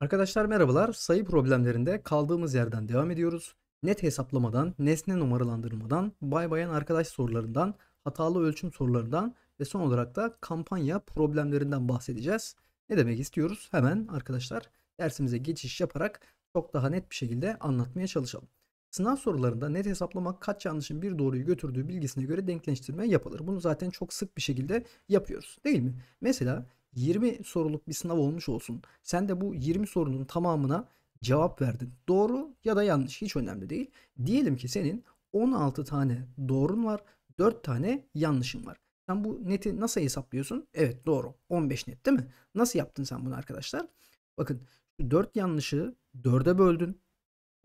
Arkadaşlar merhabalar. Sayı problemlerinde kaldığımız yerden devam ediyoruz. Net hesaplamadan, nesne numaralandırmadan, bay bayan arkadaş sorularından, hatalı ölçüm sorularından ve son olarak da kampanya problemlerinden bahsedeceğiz. Ne demek istiyoruz? Hemen arkadaşlar dersimize geçiş yaparak çok daha net bir şekilde anlatmaya çalışalım. Sınav sorularında net hesaplamak kaç yanlışın bir doğruyu götürdüğü bilgisine göre denkleştirme yapılır. Bunu zaten çok sık bir şekilde yapıyoruz değil mi? Mesela 20 soruluk bir sınav olmuş olsun. Sen de bu 20 sorunun tamamına cevap verdin. Doğru ya da yanlış hiç önemli değil. Diyelim ki senin 16 tane doğrun var, 4 tane yanlışın var. Sen bu neti nasıl hesaplıyorsun? Evet doğru. 15 net değil mi? Nasıl yaptın sen bunu arkadaşlar? Bakın 4 yanlışı 4'e böldün.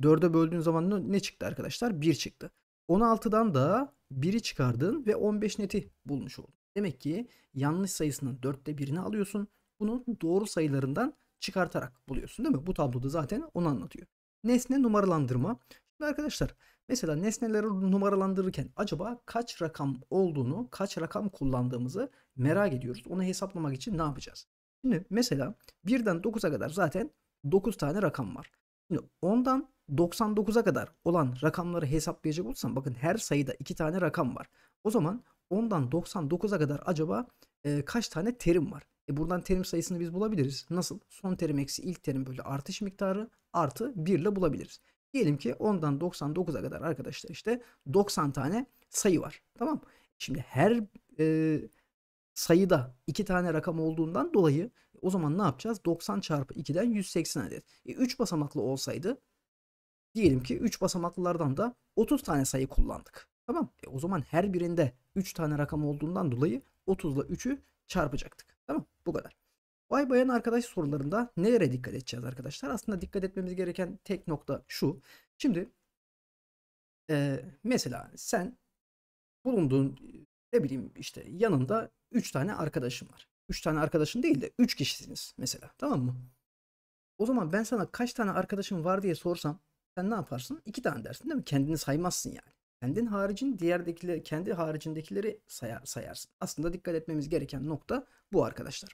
4'e böldüğün zaman ne çıktı arkadaşlar? 1 çıktı. 16'dan da 1'i çıkardın ve 15 neti bulmuş oldun. Demek ki yanlış sayısının dörtte birini alıyorsun. Bunu doğru sayılarından çıkartarak buluyorsun değil mi? Bu tabloda zaten onu anlatıyor. Nesne numaralandırma. Şimdi arkadaşlar mesela nesneleri numaralandırırken acaba kaç rakam olduğunu, kaç rakam kullandığımızı merak ediyoruz. Onu hesaplamak için ne yapacağız? Şimdi mesela 1'den 9'a kadar zaten 9 tane rakam var. Şimdi 10'dan 99'a kadar olan rakamları hesaplayacak olursam bakın her sayıda 2 tane rakam var. O zaman 10'dan 99'a kadar acaba e, kaç tane terim var? E buradan terim sayısını biz bulabiliriz. Nasıl? Son terim eksi ilk terim bölü artış miktarı artı 1 ile bulabiliriz. Diyelim ki 10'dan 99'a kadar arkadaşlar işte 90 tane sayı var. Tamam Şimdi her e, sayıda 2 tane rakam olduğundan dolayı o zaman ne yapacağız? 90 çarpı 2'den 180 adet. E, basamaklı olsaydı diyelim ki 3 basamaklılardan da 30 tane sayı kullandık. Tamam. E o zaman her birinde 3 tane rakam olduğundan dolayı 30 ile 3'ü çarpacaktık. Tamam. Bu kadar. Bay bayan arkadaş sorularında nelere dikkat edeceğiz arkadaşlar? Aslında dikkat etmemiz gereken tek nokta şu. Şimdi e, mesela sen bulunduğun ne bileyim işte yanında 3 tane arkadaşın var. 3 tane arkadaşın değil de 3 kişisiniz mesela tamam mı? O zaman ben sana kaç tane arkadaşın var diye sorsam sen ne yaparsın? 2 tane dersin değil mi? Kendini saymazsın yani kendin haricin diğerdekileri kendi haricindekileri sayar, sayarsın. Aslında dikkat etmemiz gereken nokta bu arkadaşlar.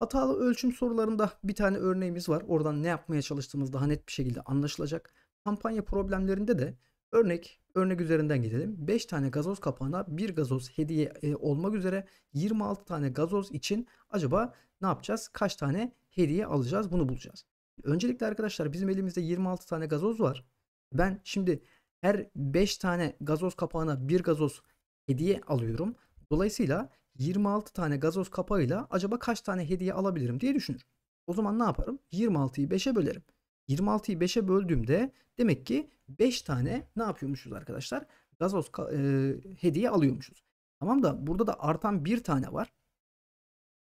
Hatalı ölçüm sorularında bir tane örneğimiz var. Oradan ne yapmaya çalıştığımız daha net bir şekilde anlaşılacak. Kampanya problemlerinde de örnek örnek üzerinden gidelim. 5 tane gazoz kapağına bir gazoz hediye e, olmak üzere 26 tane gazoz için acaba ne yapacağız? Kaç tane hediye alacağız? Bunu bulacağız. Öncelikle arkadaşlar bizim elimizde 26 tane gazoz var. Ben şimdi her 5 tane gazoz kapağına bir gazoz hediye alıyorum. Dolayısıyla 26 tane gazoz kapağıyla acaba kaç tane hediye alabilirim diye düşünür. O zaman ne yaparım? 26'yı 5'e bölerim. 26'yı 5'e böldüğümde demek ki 5 tane ne yapıyormuşuz arkadaşlar? Gazoz e, hediye alıyormuşuz. Tamam da burada da artan 1 tane var.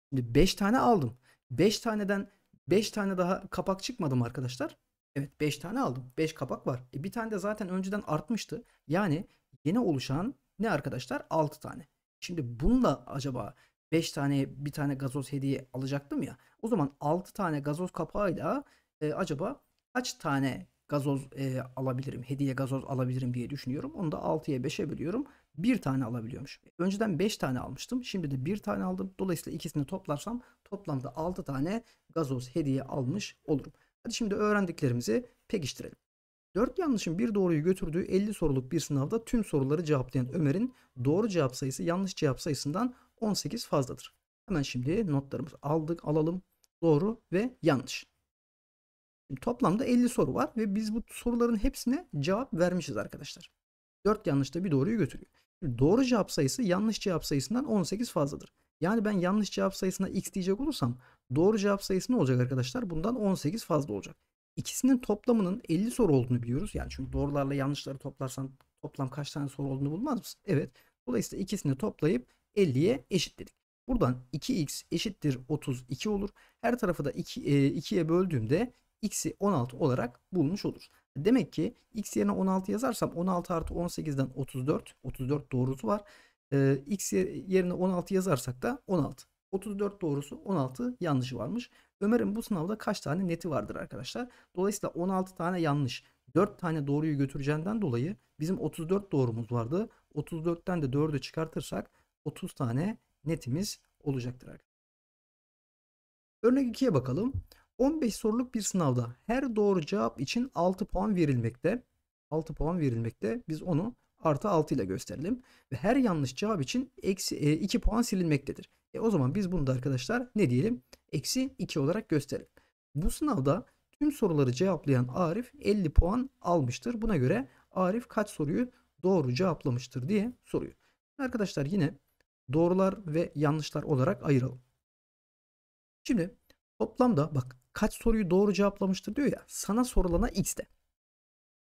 Şimdi 5 tane aldım. 5 taneden 5 tane daha kapak çıkmadım arkadaşlar? Evet 5 tane aldım. 5 kapak var. E, bir tane de zaten önceden artmıştı. Yani yeni oluşan ne arkadaşlar? 6 tane. Şimdi bununla acaba 5 tane bir tane gazoz hediye alacaktım ya. O zaman 6 tane gazoz kapağıyla e, acaba kaç tane gazoz e, alabilirim? Hediye gazoz alabilirim diye düşünüyorum. Onu da 6'ya 5'e bölüyorum. 1 tane alabiliyormuş. E, önceden 5 tane almıştım. Şimdi de 1 tane aldım. Dolayısıyla ikisini toplarsam toplamda 6 tane gazoz hediye almış olurum. Hadi şimdi öğrendiklerimizi pekiştirelim. 4 yanlışın bir doğruyu götürdüğü 50 soruluk bir sınavda tüm soruları cevaplayan Ömer'in doğru cevap sayısı yanlış cevap sayısından 18 fazladır. Hemen şimdi notlarımızı aldık, alalım. Doğru ve yanlış. Şimdi toplamda 50 soru var ve biz bu soruların hepsine cevap vermişiz arkadaşlar. 4 yanlışta bir doğruyu götürüyor. doğru cevap sayısı yanlış cevap sayısından 18 fazladır. Yani ben yanlış cevap sayısına x diyecek olursam doğru cevap sayısı ne olacak arkadaşlar? Bundan 18 fazla olacak. İkisinin toplamının 50 soru olduğunu biliyoruz. Yani çünkü doğrularla yanlışları toplarsan toplam kaç tane soru olduğunu bulmaz mısın? Evet. Dolayısıyla ikisini toplayıp 50'ye eşitledik. Buradan 2x eşittir 32 olur. Her tarafı da 2, 2'ye e, böldüğümde x'i 16 olarak bulmuş olur. Demek ki x yerine 16 yazarsam 16 artı 18'den 34, 34 doğrusu var. E, X yerine 16 yazarsak da 16. 34 doğrusu 16 yanlışı varmış. Ömer'in bu sınavda kaç tane neti vardır arkadaşlar? Dolayısıyla 16 tane yanlış 4 tane doğruyu götüreceğinden dolayı bizim 34 doğrumuz vardı. 34'ten de 4'ü çıkartırsak 30 tane netimiz olacaktır arkadaşlar. Örnek 2'ye bakalım. 15 soruluk bir sınavda her doğru cevap için 6 puan verilmekte. 6 puan verilmekte. Biz onu artı 6 ile gösterelim. Ve her yanlış cevap için eksi, e, 2 puan silinmektedir. E, o zaman biz bunu da arkadaşlar ne diyelim? Eksi 2 olarak gösterelim. Bu sınavda tüm soruları cevaplayan Arif 50 puan almıştır. Buna göre Arif kaç soruyu doğru cevaplamıştır diye soruyor. Arkadaşlar yine doğrular ve yanlışlar olarak ayıralım. Şimdi toplamda bak kaç soruyu doğru cevaplamıştır diyor ya sana sorulana x de.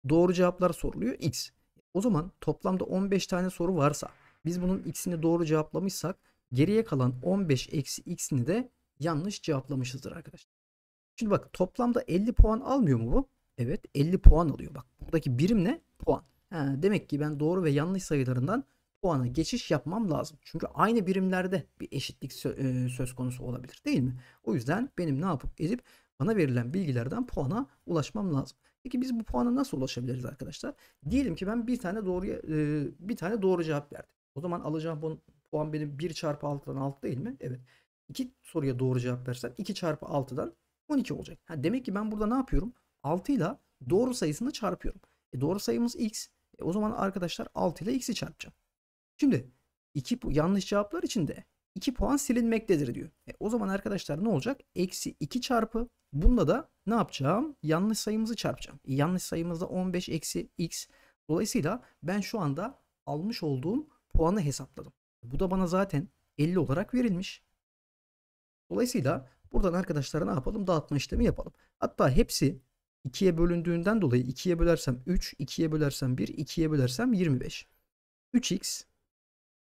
Doğru cevaplar soruluyor x. O zaman toplamda 15 tane soru varsa biz bunun x'ini doğru cevaplamışsak geriye kalan 15 eksi x'ini de yanlış cevaplamışızdır arkadaşlar. Şimdi bak toplamda 50 puan almıyor mu bu? Evet 50 puan alıyor. Bak buradaki birim ne? Puan. Ha, demek ki ben doğru ve yanlış sayılarından puana geçiş yapmam lazım. Çünkü aynı birimlerde bir eşitlik e, söz konusu olabilir değil mi? O yüzden benim ne yapıp edip bana verilen bilgilerden puana ulaşmam lazım. Peki biz bu puana nasıl ulaşabiliriz arkadaşlar? Diyelim ki ben bir tane doğru e, bir tane doğru cevap verdim. O zaman alacağım bu, puan benim 1 çarpı 6'dan 6 değil mi? Evet. 2 soruya doğru cevap versem 2 çarpı 6'dan 12 olacak. Ha, demek ki ben burada ne yapıyorum? 6 ile doğru sayısını çarpıyorum. E, doğru sayımız x. E, o zaman arkadaşlar 6 ile x'i çarpacağım. Şimdi iki yanlış cevaplar için de 2 puan silinmektedir diyor. E, o zaman arkadaşlar ne olacak? Eksi 2 çarpı bunda da ne yapacağım? Yanlış sayımızı çarpacağım. Yanlış sayımızda 15 eksi x. Dolayısıyla ben şu anda almış olduğum puanı hesapladım. Bu da bana zaten 50 olarak verilmiş. Dolayısıyla buradan arkadaşlara ne yapalım? Dağıtma işlemi yapalım. Hatta hepsi 2'ye bölündüğünden dolayı 2'ye bölersem 3, 2'ye bölersem 1, 2'ye bölersem 25. 3x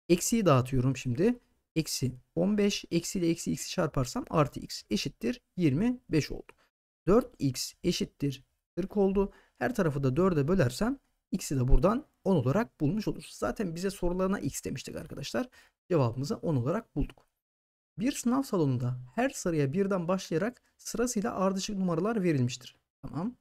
eksiyi dağıtıyorum şimdi. Eksi 15 eksi ile eksi x'i çarparsam artı x eşittir 25 oldu. 4x eşittir 40 oldu. Her tarafı da 4'e bölersem x'i de buradan 10 olarak bulmuş oluruz. Zaten bize sorularına x demiştik arkadaşlar. Cevabımızı 10 olarak bulduk. Bir sınav salonunda her sıraya birden başlayarak sırasıyla ardışık numaralar verilmiştir. Tamam.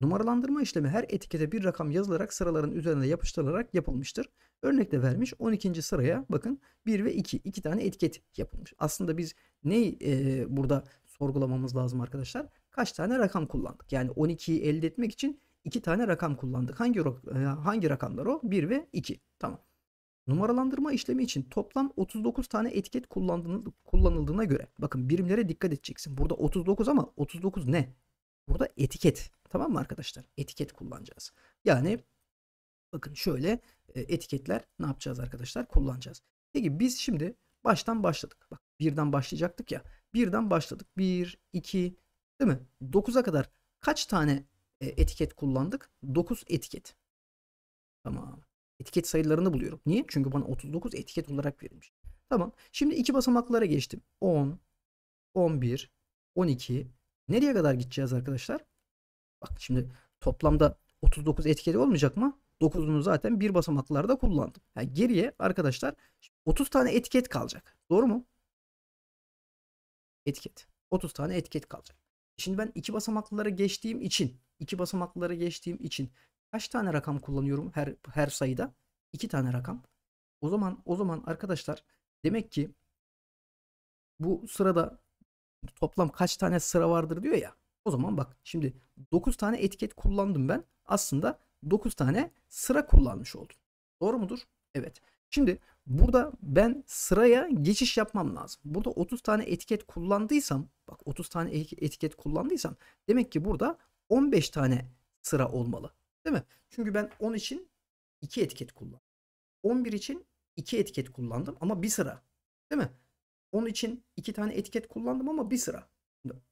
Numaralandırma işlemi her etikete bir rakam yazılarak sıraların üzerine yapıştırılarak yapılmıştır. Örnekte vermiş 12. sıraya bakın 1 ve 2. iki tane etiket yapılmış. Aslında biz neyi e, burada sorgulamamız lazım arkadaşlar? kaç tane rakam kullandık? Yani 12'yi elde etmek için 2 tane rakam kullandık. Hangi e, hangi rakamlar o? 1 ve 2. Tamam. Numaralandırma işlemi için toplam 39 tane etiket kullanıldığına göre bakın birimlere dikkat edeceksin. Burada 39 ama 39 ne? Burada etiket. Tamam mı arkadaşlar? Etiket kullanacağız. Yani bakın şöyle e, etiketler ne yapacağız arkadaşlar? Kullanacağız. Peki biz şimdi baştan başladık. Bak birden başlayacaktık ya. Birden başladık. 1, 2, Değil mi? 9'a kadar kaç tane e, etiket kullandık? 9 etiket. Tamam. Etiket sayılarını buluyorum. Niye? Çünkü bana 39 etiket olarak verilmiş. Tamam. Şimdi iki basamaklara geçtim. 10, 11, 12. Nereye kadar gideceğiz arkadaşlar? Bak şimdi toplamda 39 etiket olmayacak mı? 9'unu zaten bir basamaklarda kullandım. Yani geriye arkadaşlar 30 tane etiket kalacak. Doğru mu? Etiket. 30 tane etiket kalacak. Şimdi ben iki basamaklılara geçtiğim için, iki basamaklılara geçtiğim için kaç tane rakam kullanıyorum her her sayıda? İki tane rakam. O zaman o zaman arkadaşlar demek ki bu sırada toplam kaç tane sıra vardır diyor ya. O zaman bak şimdi 9 tane etiket kullandım ben. Aslında 9 tane sıra kullanmış oldum. Doğru mudur? Evet. Şimdi burada ben sıraya geçiş yapmam lazım. Burada 30 tane etiket kullandıysam bak 30 tane e, etiket kullandıysam demek ki burada 15 tane sıra olmalı. Değil mi? Çünkü ben 10 için 2 etiket kullandım. 11 için 2 etiket kullandım ama bir sıra. Değil mi? 10 için 2 tane etiket kullandım ama bir sıra.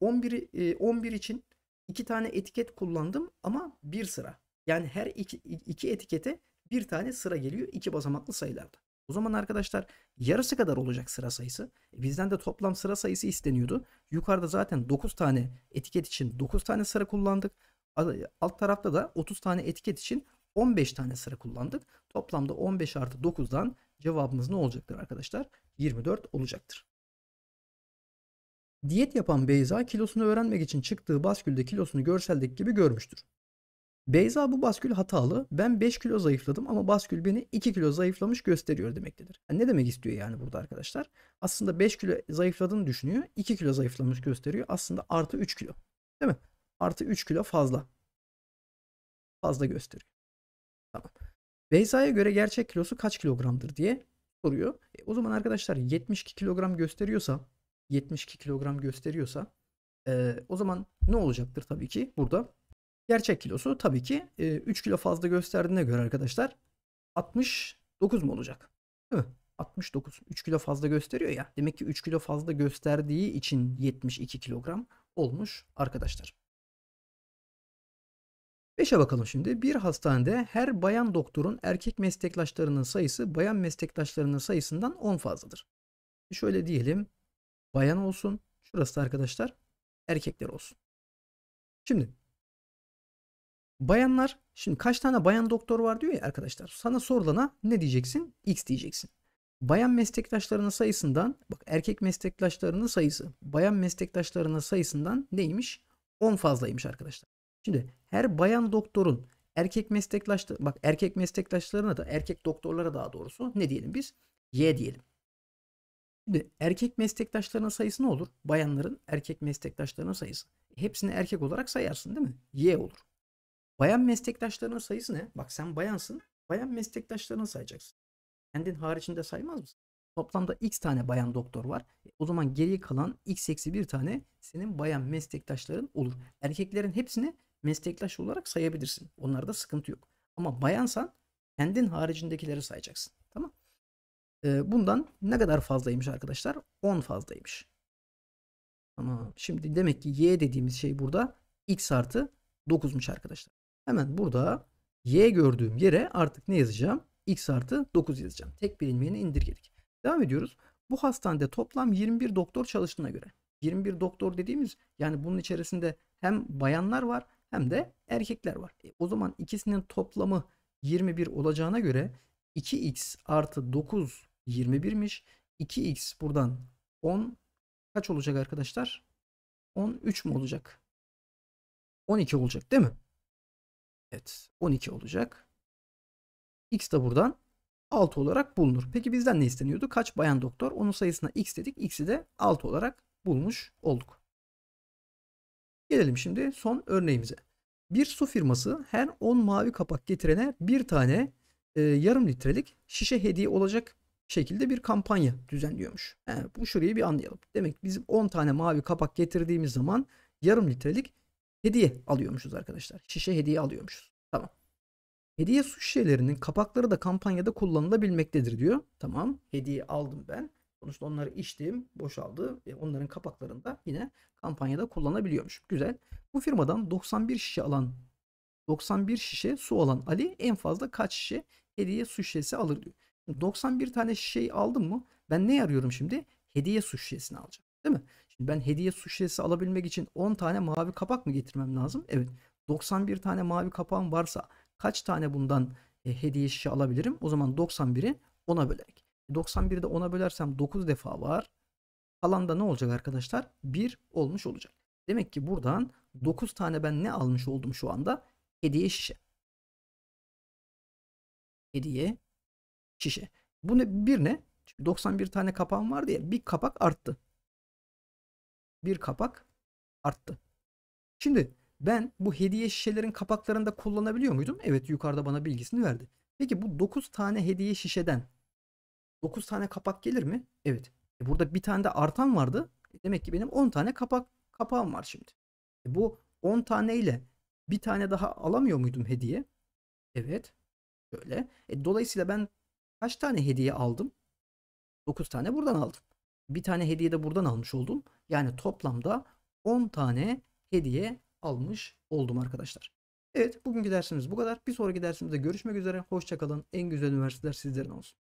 11 11 e, için 2 tane etiket kullandım ama bir sıra. Yani her iki, iki etikete bir tane sıra geliyor iki basamaklı sayılarda. O zaman arkadaşlar yarısı kadar olacak sıra sayısı. E, bizden de toplam sıra sayısı isteniyordu. Yukarıda zaten 9 tane etiket için 9 tane sıra kullandık. Alt tarafta da 30 tane etiket için 15 tane sıra kullandık. Toplamda 15 artı 9'dan cevabımız ne olacaktır arkadaşlar? 24 olacaktır. Diyet yapan Beyza kilosunu öğrenmek için çıktığı baskülde kilosunu görseldeki gibi görmüştür. Beyza bu baskül hatalı. Ben 5 kilo zayıfladım ama baskül beni 2 kilo zayıflamış gösteriyor demektedir. Yani ne demek istiyor yani burada arkadaşlar? Aslında 5 kilo zayıfladığını düşünüyor. 2 kilo zayıflamış gösteriyor. Aslında artı 3 kilo. Değil mi? Artı 3 kilo fazla. Fazla gösteriyor. Tamam. Beyza'ya göre gerçek kilosu kaç kilogramdır diye soruyor. E, o zaman arkadaşlar 72 kilogram gösteriyorsa 72 kilogram gösteriyorsa e, o zaman ne olacaktır tabii ki burada Gerçek kilosu tabii ki 3 kilo fazla gösterdiğine göre arkadaşlar 69 mu olacak? Değil mi? 69. 3 kilo fazla gösteriyor ya. Demek ki 3 kilo fazla gösterdiği için 72 kilogram olmuş arkadaşlar. 5'e bakalım şimdi. Bir hastanede her bayan doktorun erkek meslektaşlarının sayısı bayan meslektaşlarının sayısından 10 fazladır. E şöyle diyelim. Bayan olsun. Şurası arkadaşlar erkekler olsun. Şimdi Bayanlar şimdi kaç tane bayan doktor var diyor ya arkadaşlar. Sana sorulana ne diyeceksin? X diyeceksin. Bayan meslektaşlarının sayısından bak erkek meslektaşlarının sayısı bayan meslektaşlarının sayısından neymiş? 10 fazlaymış arkadaşlar. Şimdi her bayan doktorun erkek meslektaşları bak erkek meslektaşlarına da erkek doktorlara daha doğrusu ne diyelim biz? Y diyelim. Şimdi erkek meslektaşlarının sayısı ne olur? Bayanların erkek meslektaşlarının sayısı. Hepsini erkek olarak sayarsın değil mi? Y olur. Bayan meslektaşlarının sayısı ne? Bak sen bayansın. Bayan meslektaşlarını sayacaksın. Kendin haricinde saymaz mısın? Toplamda x tane bayan doktor var. E, o zaman geriye kalan x eksi bir tane senin bayan meslektaşların olur. Erkeklerin hepsini meslektaş olarak sayabilirsin. Onlarda sıkıntı yok. Ama bayansan kendin haricindekileri sayacaksın. Tamam. Ee, bundan ne kadar fazlaymış arkadaşlar? 10 fazlaymış. Tamam. Şimdi demek ki y dediğimiz şey burada x artı 9'muş arkadaşlar. Hemen burada y gördüğüm yere artık ne yazacağım? x artı 9 yazacağım. Tek bir ilmeğini indirgedik. Devam ediyoruz. Bu hastanede toplam 21 doktor çalıştığına göre. 21 doktor dediğimiz yani bunun içerisinde hem bayanlar var hem de erkekler var. E, o zaman ikisinin toplamı 21 olacağına göre 2x artı 9 21'miş. 2x buradan 10 kaç olacak arkadaşlar? 13 mu olacak? 12 olacak değil mi? Evet 12 olacak. X de buradan 6 olarak bulunur. Peki bizden ne isteniyordu? Kaç bayan doktor? Onun sayısına X dedik. X'i de 6 olarak bulmuş olduk. Gelelim şimdi son örneğimize. Bir su firması her 10 mavi kapak getirene bir tane e, yarım litrelik şişe hediye olacak şekilde bir kampanya düzenliyormuş. He, bu şurayı bir anlayalım. Demek bizim 10 tane mavi kapak getirdiğimiz zaman yarım litrelik hediye alıyormuşuz arkadaşlar. Şişe hediye alıyormuşuz. Tamam. Hediye su şişelerinin kapakları da kampanyada kullanılabilmektedir diyor. Tamam. Hediye aldım ben. Sonuçta onları içtim, boşaldı ve onların kapaklarında yine kampanyada kullanabiliyormuş. Güzel. Bu firmadan 91 şişe alan 91 şişe su alan Ali en fazla kaç şişe hediye su şişesi alır diyor. 91 tane şişeyi aldım mı ben ne arıyorum şimdi? Hediye su şişesini alacağım. Değil mi? Ben hediye su şişesi alabilmek için 10 tane mavi kapak mı getirmem lazım? Evet. 91 tane mavi kapağım varsa kaç tane bundan e, hediye şişe alabilirim? O zaman 91'i 10'a bölerek. 91'i e, de 10'a bölersem 9 defa var. Kalan da ne olacak arkadaşlar? 1 olmuş olacak. Demek ki buradan 9 tane ben ne almış oldum şu anda? Hediye şişe. Hediye şişe. Bu ne, bir ne? Şimdi 91 tane kapağım vardı ya bir kapak arttı bir kapak arttı. Şimdi ben bu hediye şişelerin kapaklarında kullanabiliyor muydum? Evet yukarıda bana bilgisini verdi. Peki bu 9 tane hediye şişeden 9 tane kapak gelir mi? Evet. E burada bir tane de artan vardı. E demek ki benim 10 tane kapak kapağım var şimdi. E bu 10 tane ile bir tane daha alamıyor muydum hediye? Evet. Böyle. E dolayısıyla ben kaç tane hediye aldım? 9 tane buradan aldım. Bir tane hediye de buradan almış oldum. Yani toplamda 10 tane hediye almış oldum arkadaşlar. Evet bugünkü dersimiz bu kadar. Bir sonraki dersimizde görüşmek üzere. Hoşçakalın. En güzel üniversiteler sizlerin olsun.